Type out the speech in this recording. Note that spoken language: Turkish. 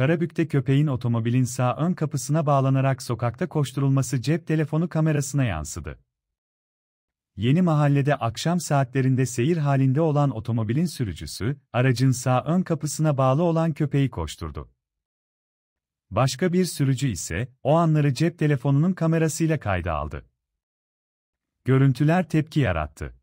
Karabük'te köpeğin otomobilin sağ ön kapısına bağlanarak sokakta koşturulması cep telefonu kamerasına yansıdı. Yeni mahallede akşam saatlerinde seyir halinde olan otomobilin sürücüsü, aracın sağ ön kapısına bağlı olan köpeği koşturdu. Başka bir sürücü ise, o anları cep telefonunun kamerasıyla kayda aldı. Görüntüler tepki yarattı.